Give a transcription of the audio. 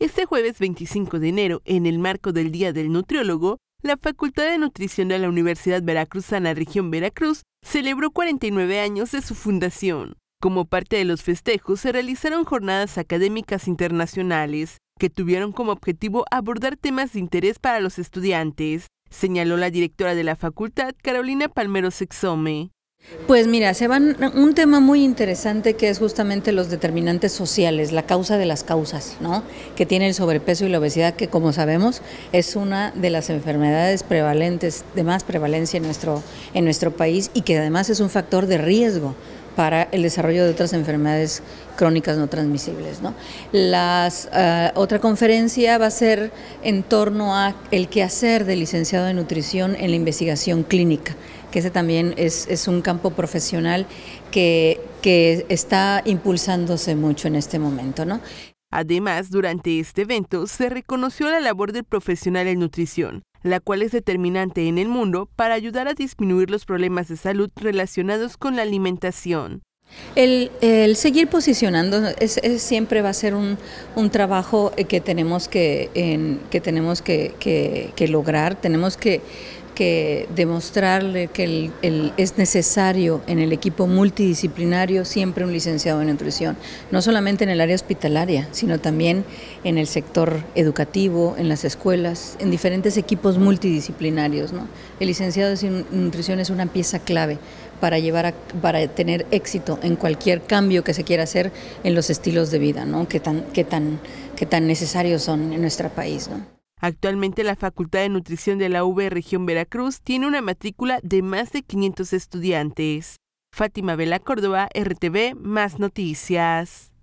Este jueves 25 de enero, en el marco del Día del Nutriólogo, la Facultad de Nutrición de la Universidad Veracruzana Región Veracruz celebró 49 años de su fundación. Como parte de los festejos se realizaron jornadas académicas internacionales que tuvieron como objetivo abordar temas de interés para los estudiantes, señaló la directora de la facultad, Carolina Palmero Sexome. Pues mira, se van un tema muy interesante que es justamente los determinantes sociales, la causa de las causas, ¿no? Que tiene el sobrepeso y la obesidad, que como sabemos es una de las enfermedades prevalentes, de más prevalencia en nuestro, en nuestro país y que además es un factor de riesgo para el desarrollo de otras enfermedades crónicas no transmisibles. Las, eh, otra conferencia va a ser en torno a el quehacer del licenciado de nutrición en la investigación clínica, que ese también es, un campo profesional que, está impulsándose mucho en este momento. Además, durante este evento se reconoció la labor del profesional en nutrición, la cual es determinante en el mundo para ayudar a disminuir los problemas de salud relacionados con la alimentación. El, seguir posicionando es, siempre va a ser un, trabajo que tenemos que, que, tenemos que lograr, tenemos que que demostrarle que el, es necesario en el equipo multidisciplinario siempre un licenciado en nutrición, no solamente en el área hospitalaria, sino también en el sector educativo, en las escuelas, en diferentes equipos multidisciplinarios. ¿no? El licenciado en nutrición es una pieza clave para llevar para tener éxito en cualquier cambio que se quiera hacer en los estilos de vida, ¿no? que tan tan tan necesarios son en nuestro país, ¿no? Actualmente la Facultad de Nutrición de la V Región Veracruz tiene una matrícula de más de 500 estudiantes. Fátima Vela Córdoba, RTV, más noticias.